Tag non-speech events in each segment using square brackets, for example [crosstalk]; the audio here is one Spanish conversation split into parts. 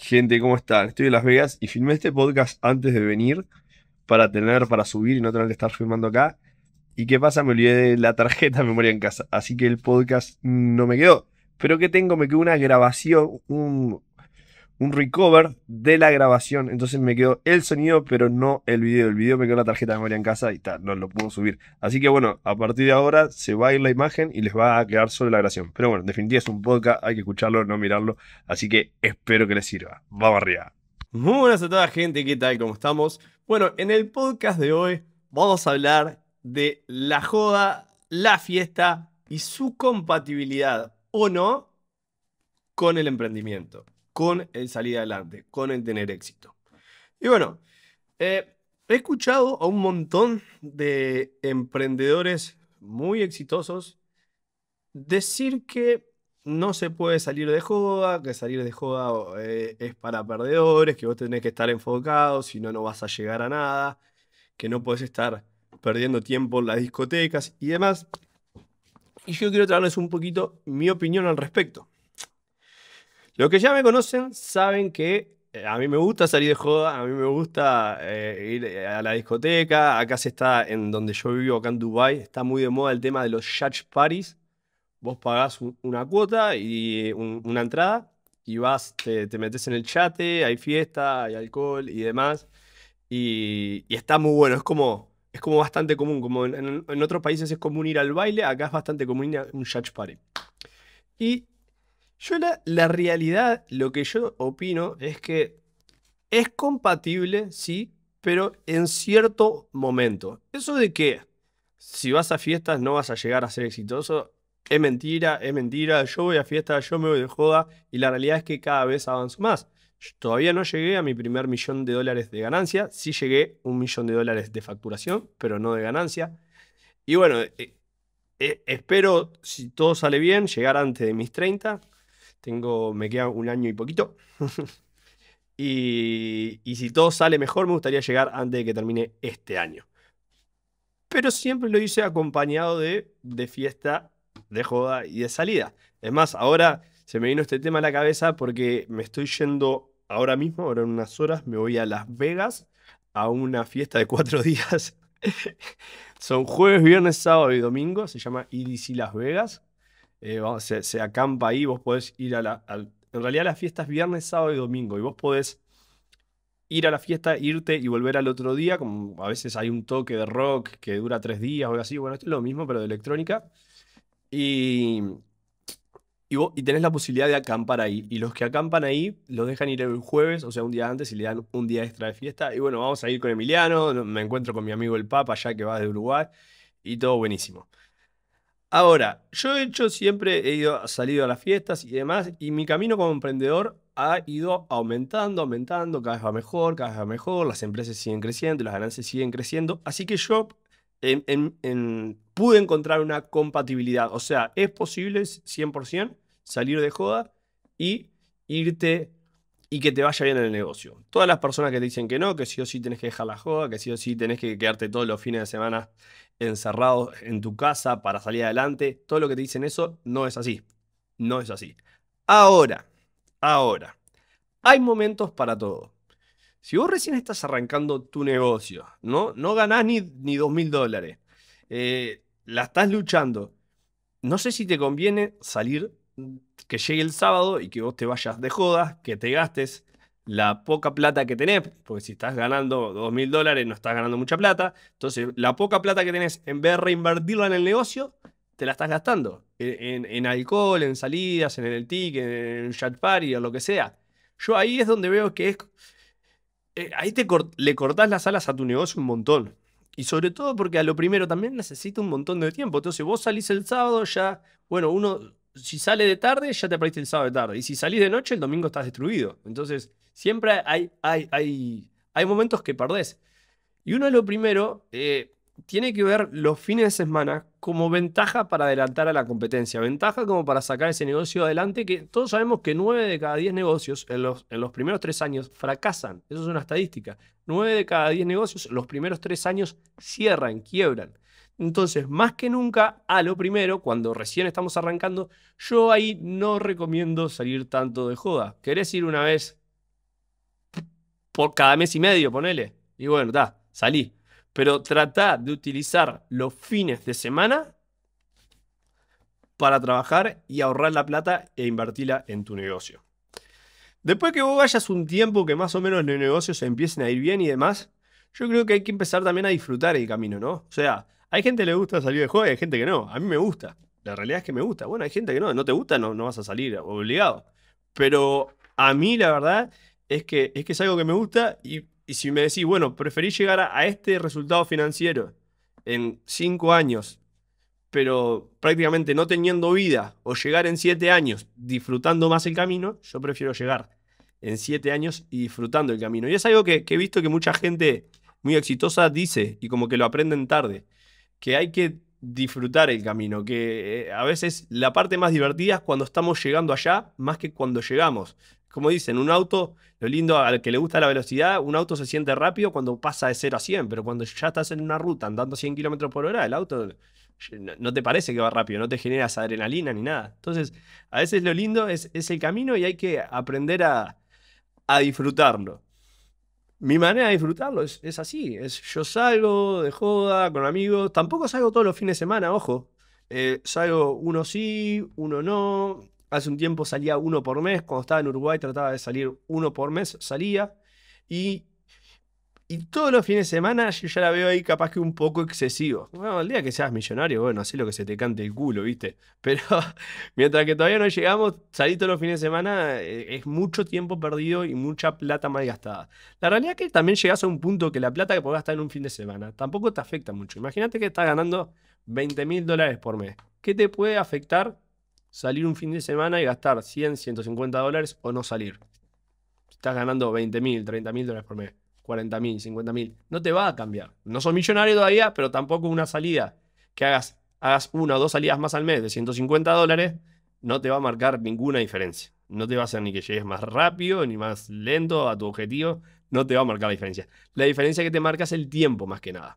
Gente, ¿cómo están? Estoy en Las Vegas y filmé este podcast antes de venir para tener, para subir y no tener que estar filmando acá. ¿Y qué pasa? Me olvidé de la tarjeta de [laughs] memoria en casa, así que el podcast no me quedó. Pero que tengo, me quedó una grabación, un, un recover de la grabación. Entonces me quedó el sonido, pero no el video. El video me quedó en la tarjeta de memoria en casa y tal, no lo puedo subir. Así que bueno, a partir de ahora se va a ir la imagen y les va a quedar solo la grabación. Pero bueno, en definitiva es un podcast, hay que escucharlo, no mirarlo. Así que espero que les sirva. Vamos arriba. Muy buenas a toda gente, ¿qué tal? ¿Cómo estamos? Bueno, en el podcast de hoy vamos a hablar de la joda, la fiesta y su compatibilidad o no con el emprendimiento con el salir adelante, con el tener éxito. Y bueno, eh, he escuchado a un montón de emprendedores muy exitosos decir que no se puede salir de joda, que salir de joda eh, es para perdedores, que vos tenés que estar enfocado, si no, no vas a llegar a nada, que no podés estar perdiendo tiempo en las discotecas y demás. Y yo quiero traerles un poquito mi opinión al respecto. Los que ya me conocen saben que eh, a mí me gusta salir de joda, a mí me gusta eh, ir eh, a la discoteca. Acá se está, en donde yo vivo, acá en Dubai, está muy de moda el tema de los judge parties. Vos pagás una cuota y una entrada y vas, te, metes en el chate, hay fiesta, hay alcohol y demás. Y, está muy bueno, es como, es como bastante común. Como en, otros países es común ir al baile, acá es bastante común ir a un judge party. Y yo la, realidad, lo que yo opino es que es compatible, sí, pero en cierto momento. Eso de que si vas a fiestas no vas a llegar a ser exitoso, es mentira, es mentira, yo voy a fiestas, yo me voy de joda y la realidad es que cada vez avanzo más. todavía no llegué a mi primer millón de dólares de ganancia, sí llegué un millón de dólares de facturación, pero no de ganancia. Y bueno, eh, eh, espero, si todo sale bien, llegar antes de mis 30. Tengo, me queda un año y poquito. [laughs] y, si todo sale mejor, me gustaría llegar antes de que termine este año. Pero siempre lo hice acompañado de, de fiesta, de joda y de salida. Es más, ahora se me vino este tema a la cabeza porque me estoy yendo ahora mismo, ahora en unas horas, me voy a Las Vegas a una fiesta de cuatro [laughs] días. Son jueves, viernes, sábado y domingo. Se llama EDC Las Vegas. Eh, se, acampa ahí, vos podés ir a la... en realidad la fiesta es viernes, sábado y domingo, y vos podés ir a la fiesta, irte y volver al otro día, como a veces hay un toque de rock que dura tres días o algo así, bueno, esto es lo mismo, pero de electrónica, y, y, tenés la posibilidad de acampar ahí, y los que acampan ahí los dejan ir el jueves, o sea, un día antes, y le dan un día extra de fiesta, y bueno, vamos a ir con Emiliano, me encuentro con mi amigo el Papa, ya que va de Uruguay, y todo buenísimo. Ahora, yo he hecho siempre, he salido a las fiestas y demás, y mi camino como emprendedor ha ido aumentando, aumentando, cada vez va mejor, cada vez va mejor, las empresas siguen creciendo, las ganancias siguen creciendo, así que yo en, pude encontrar una compatibilidad, o sea, es posible 100% salir de joda y irte y que te vaya bien en el negocio. Todas las personas que te dicen que no, que sí o sí tenés que dejar la joda, que sí o sí tenés que quedarte todos los fines de semana encerrados en tu casa para salir adelante, todo lo que te dicen eso no es así. No es así. Ahora, ahora, hay momentos para todo. Si vos recién estás arrancando tu negocio, no, no ganás ni, ni mil dólares, eh, la estás luchando, no sé si te conviene salir, mm, que llegue el sábado y que vos te vayas de jodas, que te gastes la poca plata que tenés, porque si estás ganando 2.000 dólares no estás ganando mucha plata, entonces la poca plata que tenés, en vez de reinvertirla en el negocio, te la estás gastando en, alcohol, en salidas, en el ticket, en chat party lo que sea. Yo ahí es donde veo que es... Eh, ahí te le cortás las alas a tu negocio un montón. Y sobre todo porque a lo primero también necesita un montón de tiempo. Entonces vos salís el sábado ya, bueno, uno si sale de tarde ya te aparece el sábado de tarde. Y si salís de noche el domingo estás destruido. Entonces Siempre hay, hay, hay, hay momentos que perdés. Y uno de lo primero eh, tiene que ver los fines de semana como ventaja para adelantar a la competencia, ventaja como para sacar ese negocio adelante, que todos sabemos que 9 de cada 10 negocios en los, en los primeros 3 años fracasan, eso es una estadística, 9 de cada 10 negocios en los primeros 3 años cierran, quiebran. Entonces, más que nunca, a lo primero, cuando recién estamos arrancando, yo ahí no recomiendo salir tanto de joda. ¿Querés ir una vez por cada mes y medio, ponele. Y bueno, está, salí. Pero trata de utilizar los fines de semana para trabajar y ahorrar la plata e invertirla en tu negocio. Después que vos vayas un tiempo que más o menos los negocios empiecen a ir bien y demás, yo creo que hay que empezar también a disfrutar el camino, ¿no? O sea, hay gente que le gusta salir de y hay gente que no. A mí me gusta. La realidad es que me gusta. Bueno, hay gente que no, no te gusta, no, no vas a salir obligado. Pero a mí, la verdad, es que es, que es algo que me gusta y, si me decís, bueno, preferís llegar a, este resultado financiero en cinco años, pero prácticamente no teniendo vida, o llegar en siete años disfrutando más el camino, yo prefiero llegar en siete años y disfrutando el camino. Y es algo que, que, he visto que mucha gente muy exitosa dice y como que lo aprenden tarde, que hay que disfrutar el camino, que eh, a veces la parte más divertida es cuando estamos llegando allá más que cuando llegamos como dicen, un auto, lo lindo al que le gusta la velocidad, un auto se siente rápido cuando pasa de 0 a 100, pero cuando ya estás en una ruta andando 100 kilómetros por hora, el auto no te parece que va rápido, no te generas adrenalina ni nada. Entonces, a veces lo lindo es, el camino y hay que aprender a, disfrutarlo. Mi manera de disfrutarlo es, así, es yo salgo de joda con amigos, tampoco salgo todos los fines de semana, ojo, eh, salgo uno sí, uno no, Hace un tiempo salía uno por mes, cuando estaba en Uruguay trataba de salir uno por mes, salía. Y, y todos los fines de semana yo ya la veo ahí capaz que un poco excesivo. Bueno, el día que seas millonario, bueno, así lo que se te cante el culo, ¿viste? [laughs] Pero mientras que todavía no llegamos, salir todos los fines de semana eh, es mucho tiempo perdido y mucha plata mal gastada. La realidad es que también llegas a un punto que la plata que podés gastar en un fin de semana tampoco te afecta mucho. Imagínate que estás ganando 20 mil dólares por mes. ¿Qué te puede afectar salir un fin de semana y gastar 100, 150 dólares o no salir. Estás ganando 20 mil, 30 mil dólares por mes, 40 mil, 50 mil. No te va a cambiar. No sos millonario todavía, pero tampoco una salida que hagas, hagas una o dos salidas más al mes de 150 dólares no te va a marcar ninguna diferencia. No te va a hacer ni que llegues más rápido ni más lento a tu objetivo. No te va a marcar la diferencia. La diferencia que te marca es el tiempo más que nada.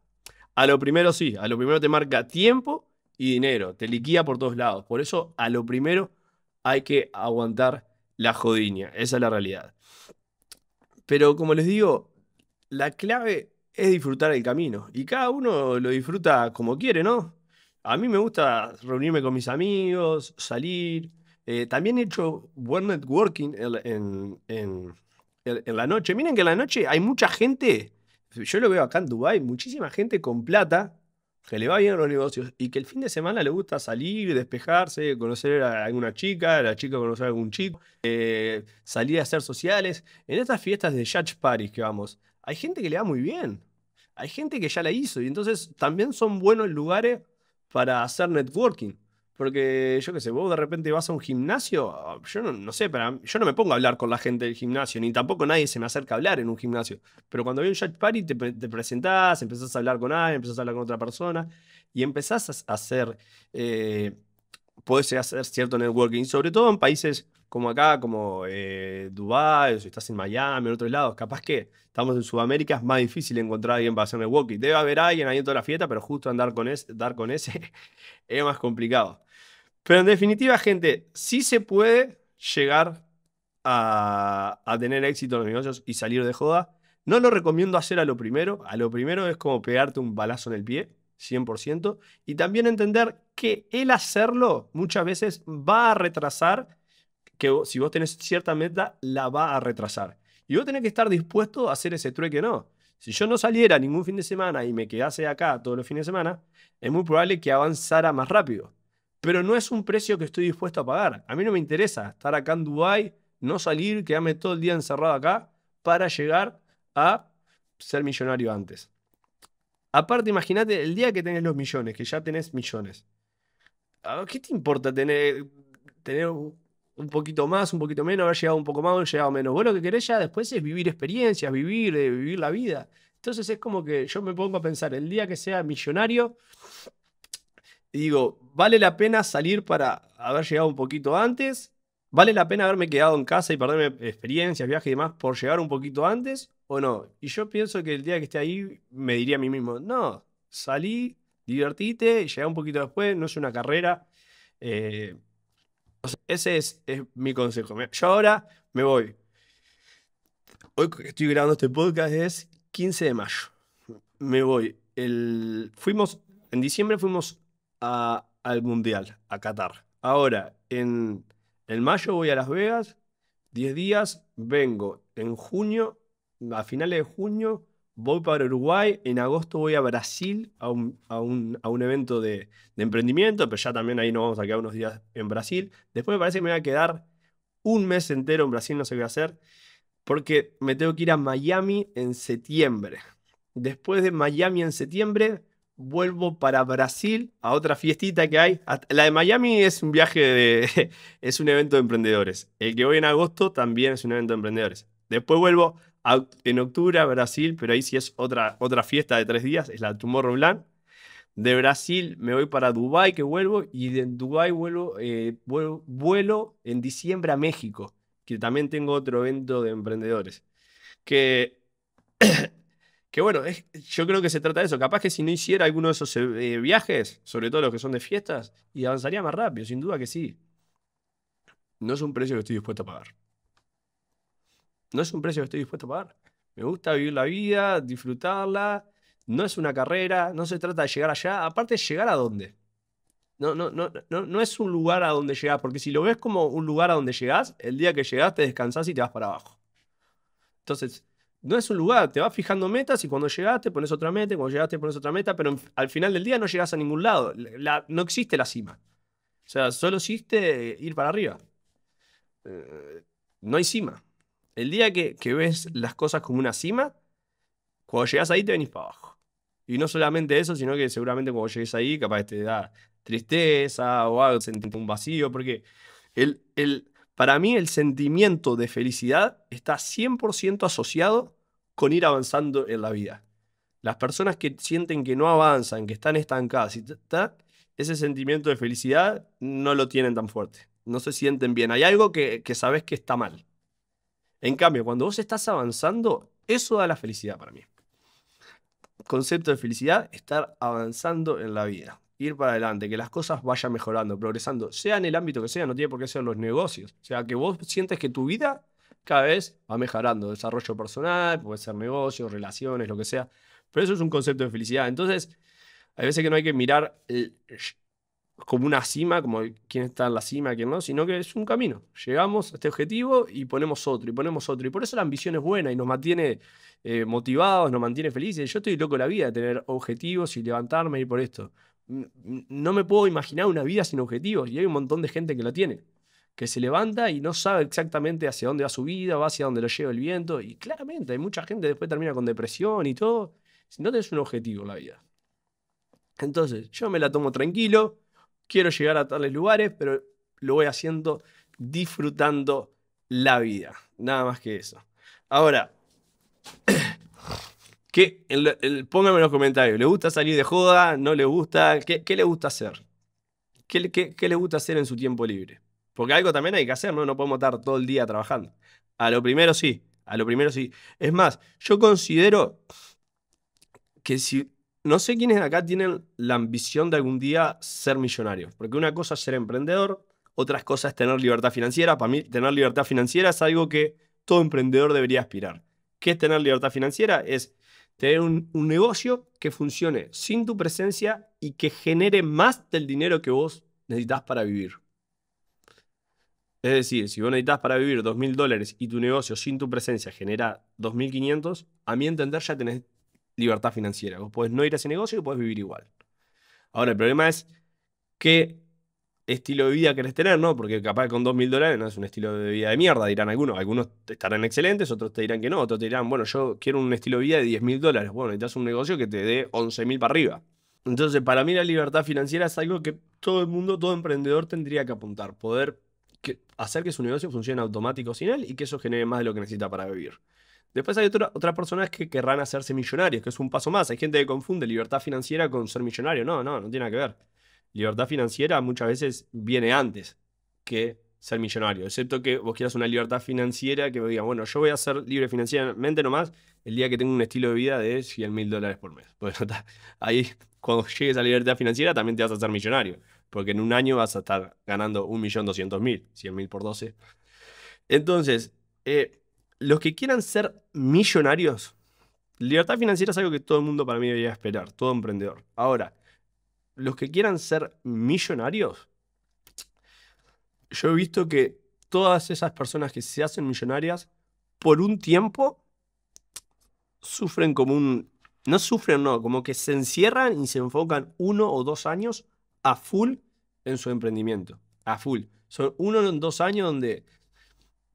A lo primero sí, a lo primero te marca tiempo y dinero, te liquida por todos lados. Por eso, a lo primero hay que aguantar la jodiña, esa es la realidad. Pero como les digo, la clave es disfrutar el camino y cada uno lo disfruta como quiere, ¿no? A mí me gusta reunirme con mis amigos, salir. Eh, también he hecho buen networking en, en, la noche. Miren que en la noche hay mucha gente, yo lo veo acá en Dubai, muchísima gente con plata que le va bien a los negocios y que el fin de semana le gusta salir, despejarse, conocer a alguna chica, a la chica conocer a algún chico, eh, salir a hacer sociales. En estas fiestas de Judge Paris que vamos, hay gente que le va muy bien. Hay gente que ya la hizo y entonces también son buenos lugares para hacer networking. Porque yo qué sé, vos de repente vas a un gimnasio, yo no, sé, para, yo no me pongo a hablar con la gente del gimnasio, ni tampoco nadie se me acerca a hablar en un gimnasio. Pero cuando hay un chat party te, presentás, empezás a hablar con alguien, empezás a hablar con otra persona y empezás a hacer, eh, hacer cierto networking, sobre todo en países como acá, como eh, Dubái, o si estás en Miami, en otros lados, capaz que estamos en Sudamérica, es más difícil encontrar a alguien para hacer networking. Debe haber alguien ahí en toda la fiesta, pero justo andar con ese, dar con ese [laughs] es más complicado. Pero en definitiva, gente, sí se puede llegar a, tener éxito en los negocios y salir de joda. No lo recomiendo hacer a lo primero. A lo primero es como pegarte un balazo en el pie, 100%. Y también entender que el hacerlo muchas veces va a retrasar, que si vos tenés cierta meta, la va a retrasar. Y vos tenés que estar dispuesto a hacer ese trueque no. Si yo no saliera ningún fin de semana y me quedase acá todos los fines de semana, es muy probable que avanzara más rápido pero no es un precio que estoy dispuesto a pagar. A mí no me interesa estar acá en Dubái, no salir, quedarme todo el día encerrado acá para llegar a ser millonario antes. Aparte, imagínate el día que tenés los millones, que ya tenés millones. Ah, ¿Qué te importa tener, tener un poquito más, un poquito menos, haber llegado un poco más, o haber llegado menos? Vos lo que querés ya después es vivir experiencias, vivir, eh, vivir la vida. Entonces es como que yo me pongo a pensar, el día que sea millonario, digo, vale la pena salir para haber llegado un poquito antes, vale la pena haberme quedado en casa y perderme experiencias, viajes y demás por llegar un poquito antes o no. Y yo pienso que el día que esté ahí me diría a mí mismo, no, salí, divertite, llega un poquito después, no es una carrera. Eh, ese es, mi consejo. Yo ahora me voy. Hoy que estoy grabando este podcast es 15 de mayo. Me voy. El, fuimos, en diciembre fuimos a, al Mundial, a Qatar. Ahora, en, en mayo voy a Las Vegas, 10 días, vengo. En junio, a finales de junio, voy para Uruguay. En agosto voy a Brasil a un, evento de, de, emprendimiento, pero ya también ahí nos vamos a quedar unos días en Brasil. Después me parece que me voy a quedar un mes entero en Brasil, no sé qué hacer, porque me tengo que ir a Miami en septiembre. Después de Miami en septiembre, vuelvo para Brasil a otra fiestita que hay. La de Miami es un viaje de. [laughs] es un evento de emprendedores. El que voy en agosto también es un evento de emprendedores. Después vuelvo en octubre a Brasil, pero ahí sí es otra, otra fiesta de tres días, es la Tomorrowland. De Brasil me voy para Dubai que vuelvo y de Dubai eh, vuelo en diciembre a México, que también tengo otro evento de emprendedores. Que [clears throat] Que bueno, yo creo que se trata de eso. Capaz que si no hiciera alguno de esos eh, viajes, sobre todo los que son de fiestas, y avanzaría más rápido, sin duda que sí. No es un precio que estoy dispuesto a pagar. No es un precio que estoy dispuesto a pagar. Me gusta vivir la vida, disfrutarla. No es una carrera, no se trata de llegar allá. Aparte, llegar a dónde. No, no, no, no, no es un lugar a donde llegar. porque si lo ves como un lugar a donde llegas el día que llegás te descansás y te vas para abajo. Entonces, no es un lugar, te vas fijando metas y cuando llegaste pones otra meta, cuando llegaste pones otra meta, pero al final del día no llegas a ningún lado. no existe la cima. O sea, solo existe ir para arriba. Eh, no hay cima. El día que, ves las cosas como una cima, cuando llegas ahí te venís para abajo. Y no solamente eso, sino que seguramente cuando llegues ahí, capaz te da tristeza o algo, sentís un vacío, porque el, el para mí el sentimiento de felicidad está 100% asociado con ir avanzando en la vida. Las personas que sienten que no avanzan, que están estancadas, y ese sentimiento de felicidad no lo tienen tan fuerte. No se sienten bien. Hay algo que, que sabes que está mal. En cambio, cuando vos estás avanzando, eso da la felicidad para mí. Concepto de felicidad, estar avanzando en la vida ir para adelante, que las cosas vayan mejorando, progresando, sea en el ámbito que sea, no tiene por qué ser los negocios. O sea, que vos sientes que tu vida cada vez va mejorando, desarrollo personal, puede ser negocios, relaciones, lo que sea. Pero eso es un concepto de felicidad. Entonces, hay veces que no hay que mirar eh, como una cima, como quién está en la cima, quién no, sino que es un camino. Llegamos a este objetivo y ponemos otro, y ponemos otro. Y por eso la ambición es buena y nos mantiene eh, motivados, nos mantiene felices. Yo estoy loco la vida de tener objetivos y levantarme y ir por esto no me puedo imaginar una vida sin objetivos y hay un montón de gente que la tiene, que se levanta y no sabe exactamente hacia dónde va su vida, va hacia dónde lo lleva el viento y claramente hay mucha gente que después termina con depresión y todo, si no tienes un objetivo en la vida. Entonces, yo me la tomo tranquilo, quiero llegar a tales lugares, pero lo voy haciendo disfrutando la vida, nada más que eso. Ahora, póngame en los comentarios, ¿le gusta salir de joda? ¿No le gusta? ¿Qué, le gusta hacer? ¿Qué, ¿Qué, qué, le gusta hacer en su tiempo libre? Porque algo también hay que hacer, ¿no? No podemos estar todo el día trabajando. A lo primero sí, a lo primero sí. Es más, yo considero que si... No sé quiénes de acá tienen la ambición de algún día ser millonarios, porque una cosa es ser emprendedor, otras cosas es tener libertad financiera. Para mí, tener libertad financiera es algo que todo emprendedor debería aspirar. ¿Qué es tener libertad financiera? Es tener un, negocio que funcione sin tu presencia y que genere más del dinero que vos necesitas para vivir. Es decir, si vos necesitas para vivir 2.000 dólares y tu negocio sin tu presencia genera 2.500, a mi entender ya tenés libertad financiera. Vos podés no ir a ese negocio y podés vivir igual. Ahora, el problema es que estilo de vida querés tener, ¿no? Porque capaz con 2.000 dólares no es un estilo de vida de mierda, dirán algunos. Algunos estarán excelentes, otros te dirán que no, otros te dirán, bueno, yo quiero un estilo de vida de 10.000 dólares. Bueno, necesitas un negocio que te dé 11.000 para arriba. Entonces, para mí la libertad financiera es algo que todo el mundo, todo emprendedor tendría que apuntar, poder hacer que su negocio funcione automático sin él y que eso genere más de lo que necesita para vivir. Después hay otras personas que querrán hacerse millonarios, que es un paso más. Hay gente que confunde libertad financiera con ser millonario. No, no, no tiene nada que ver libertad financiera muchas veces viene antes que ser millonario, excepto que vos quieras una libertad financiera que diga, bueno, yo voy a ser libre financieramente nomás el día que tengo un estilo de vida de 100 mil dólares por mes. Pues [laughs] ahí, cuando llegues a libertad financiera, también te vas a ser millonario, porque en un año vas a estar ganando 1.200.000, 100.000 por 12. Entonces, eh, los que quieran ser millonarios, libertad financiera es algo que todo el mundo para mí debería esperar, todo emprendedor. Ahora, los que quieran ser millonarios, yo he visto que todas esas personas que se hacen millonarias, por un tiempo, sufren como un... No sufren, no, como que se encierran y se enfocan uno o dos años a full en su emprendimiento. A full. Son uno o dos años donde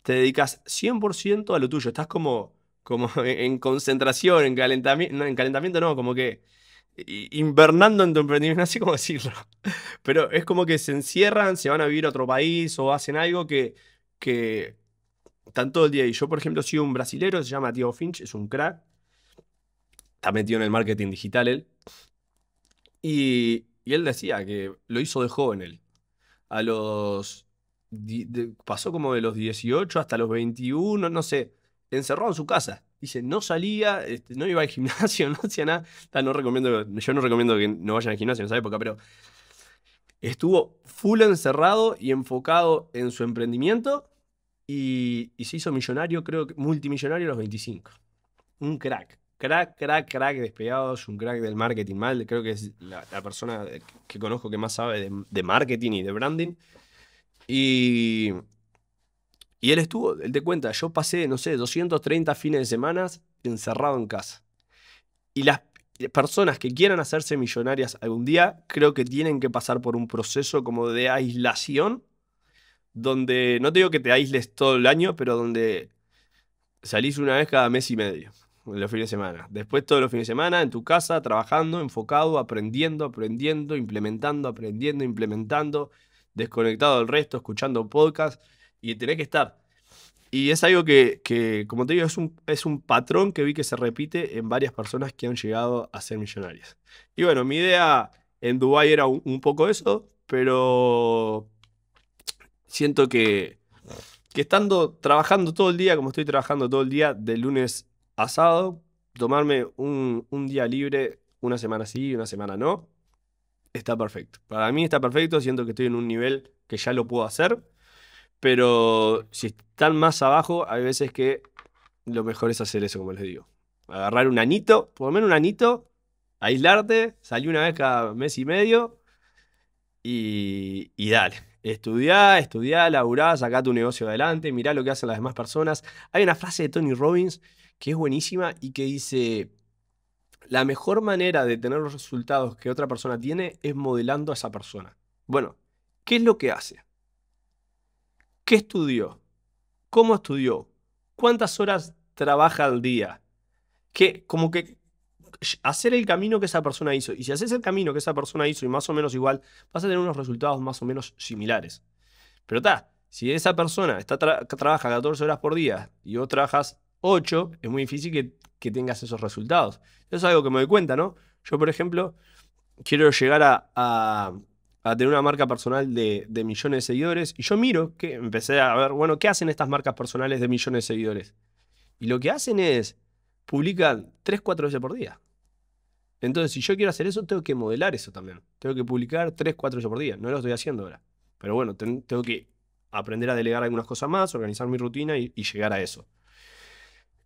te dedicas 100% a lo tuyo. Estás como, como [laughs] en concentración, en calentamiento. en calentamiento no, como que invernando en tu emprendimiento, [laughs] no sé decirlo, pero es como que se encierran, se van a vivir a otro país o hacen algo que, están todo el día. Y yo, por ejemplo, sigo un brasilero, se llama Tío Finch, es un crack, está metido en el marketing digital él, y, él decía que lo hizo de joven él, a los... pasó como de los 18 hasta los 21, no sé, Encerró en su casa Dice, no salía, este, no iba al gimnasio, [laughs] no hacía nada. no recomiendo, yo no recomiendo que no vayan al gimnasio en esa época, pero estuvo full encerrado y enfocado en su emprendimiento y, se hizo millonario, creo que multimillonario a los 25. Un crack, crack, crack, crack despegados, un crack del marketing mal. Creo que es la, persona que conozco que más sabe de marketing y de branding. Y y él estuvo, él te cuenta, yo pasé, no sé, 230 fines de semana encerrado en casa. Y las personas que quieran hacerse millonarias algún día, creo que tienen que pasar por un proceso como de aislación, donde, no te digo que te aísles todo el año, pero donde salís una vez cada mes y medio, los fines de semana. Después todos los fines de semana en tu casa, trabajando, enfocado, aprendiendo, aprendiendo, implementando, aprendiendo, implementando, desconectado del resto, escuchando podcasts y tenés que estar. Y es algo que, como te digo, es un, es un patrón que vi que se repite en varias personas que han llegado a ser millonarias. Y bueno, mi idea en Dubái era un, poco eso, pero siento que, que estando trabajando todo el día, como estoy trabajando todo el día, de lunes a sábado, tomarme un, un día libre, una semana sí y una semana no, está perfecto. Para mí está perfecto, siento que estoy en un nivel que ya lo puedo hacer pero si están más abajo, hay veces que lo mejor es hacer eso, como les digo. Agarrar un anito, por lo menos un anito, aislarte, salir una vez cada mes y medio y, y dale. Estudiá, estudiá, laburá, sacá tu negocio adelante, mirá lo que hacen las demás personas. Hay una frase de Tony Robbins que es buenísima y que dice, la mejor manera de tener los resultados que otra persona tiene es modelando a esa persona. Bueno, ¿qué es lo que hace? ¿Qué estudió? ¿Cómo estudió? ¿Cuántas horas trabaja al día? Que como que hacer el camino que esa persona hizo. Y si haces el camino que esa persona hizo y más o menos igual, vas a tener unos resultados más o menos similares. Pero está, si esa persona está trabaja 14 horas por día y vos trabajas 8, es muy difícil que, tengas esos resultados. Eso es algo que me doy cuenta, ¿no? Yo, por ejemplo, quiero llegar a a tener una marca personal de, millones de seguidores. Y yo miro, que empecé a ver, bueno, ¿qué hacen estas marcas personales de millones de seguidores? Y lo que hacen es, publican 3, 4 veces por día. Entonces, si yo quiero hacer eso, tengo que modelar eso también. Tengo que publicar 3, 4 veces por día. No lo estoy haciendo ahora. Pero bueno, tengo que aprender a delegar algunas cosas más, organizar mi rutina y, y llegar a eso.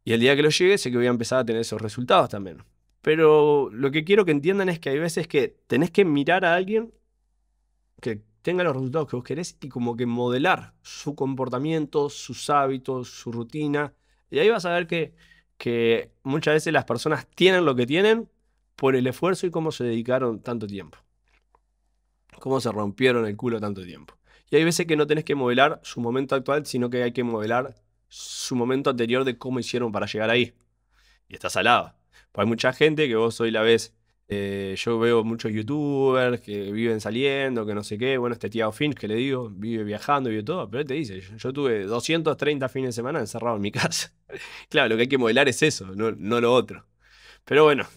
Y el día que lo llegue, sé que voy a empezar a tener esos resultados también. Pero lo que quiero que entiendan es que hay veces que tenés que mirar a alguien que tenga los resultados que vos querés y como que modelar su comportamiento, sus hábitos, su rutina. Y ahí vas a ver que, que muchas veces las personas tienen lo que tienen por el esfuerzo y cómo se dedicaron tanto tiempo. Cómo se rompieron el culo tanto tiempo. Y hay veces que no tenés que modelar su momento actual, sino que hay que modelar su momento anterior de cómo hicieron para llegar ahí. Y estás al lado. Pues hay mucha gente que vos hoy la ves eh, yo veo muchos youtubers que viven saliendo, que no sé qué. Bueno, este tío Finch que le digo, vive viajando, vive todo. Pero él te dice, yo tuve 230 fines de semana encerrado en mi [laughs] casa. claro, lo que hay que modelar es eso, no, lo otro. Pero bueno,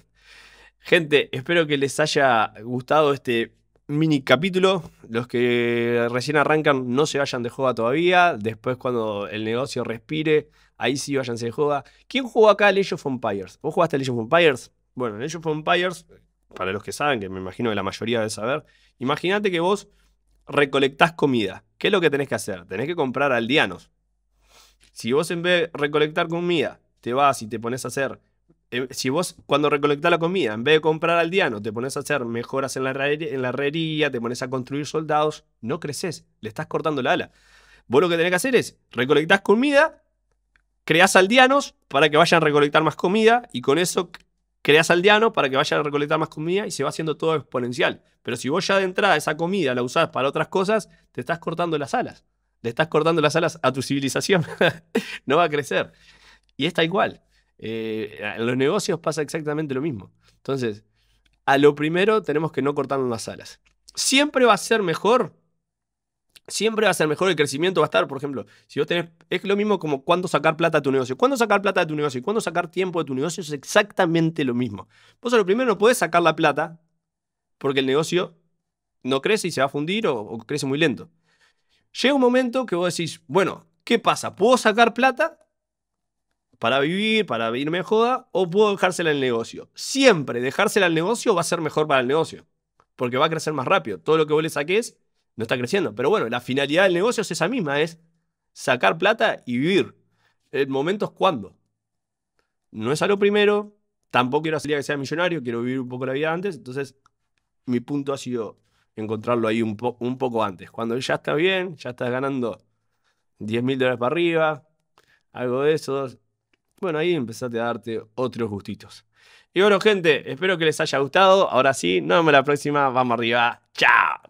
gente, espero que les haya gustado este mini capítulo. Los que recién arrancan, no se vayan de joda todavía. Después, cuando el negocio respire, ahí sí váyanse de joda. ¿Quién jugó acá Legion of Empires? ¿Vos jugaste Legend of Empires? Bueno, en of Empires para los que saben, que me imagino que la mayoría debe saber, imagínate que vos recolectás comida. ¿Qué es lo que tenés que hacer? Tenés que comprar aldeanos. Si vos en vez de recolectar comida, te vas y te pones a hacer... Eh, si vos cuando recolectás la comida, en vez de comprar aldeanos, te pones a hacer mejoras en la, herrería, te pones a construir soldados, no creces, le estás cortando la ala. Vos lo que tenés que hacer es recolectás comida, creás aldeanos para que vayan a recolectar más comida y con eso creas aldeano para que vaya a recolectar más comida y se va haciendo todo exponencial. Pero si vos ya de entrada esa comida la usás para otras cosas, te estás cortando las alas. Le estás cortando las alas a tu civilización. [laughs] no va a crecer. Y está igual. Eh, en los negocios pasa exactamente lo mismo. Entonces, a lo primero tenemos que no cortarnos las alas. Siempre va a ser mejor siempre va a ser mejor el crecimiento, va a estar, por ejemplo, si vos tenés, es lo mismo como cuándo sacar plata de tu negocio. Cuándo sacar plata de tu negocio y cuándo sacar tiempo de tu negocio es exactamente lo mismo. Vos a lo primero no podés sacar la plata porque el negocio no crece y se va a fundir o, crece muy lento. Llega un momento que vos decís, bueno, ¿qué pasa? ¿Puedo sacar plata para vivir, para vivir mejor joda, o puedo dejársela al negocio. Siempre dejársela al negocio va a ser mejor para el negocio, porque va a crecer más rápido. Todo lo que vos le saques no está creciendo. Pero bueno, la finalidad del negocio es esa misma, es sacar plata y vivir. El momento es cuando. No es a lo primero, tampoco quiero hacer que sea millonario, quiero vivir un poco la vida antes, entonces mi punto ha sido encontrarlo ahí un, poco antes. Cuando ya está bien, ya estás ganando 10 mil dólares para arriba, algo de eso, Bueno, ahí empezaste a darte otros gustitos. Y bueno, gente, espero que les haya gustado. Ahora sí, nos vemos la próxima. Vamos arriba. Chao.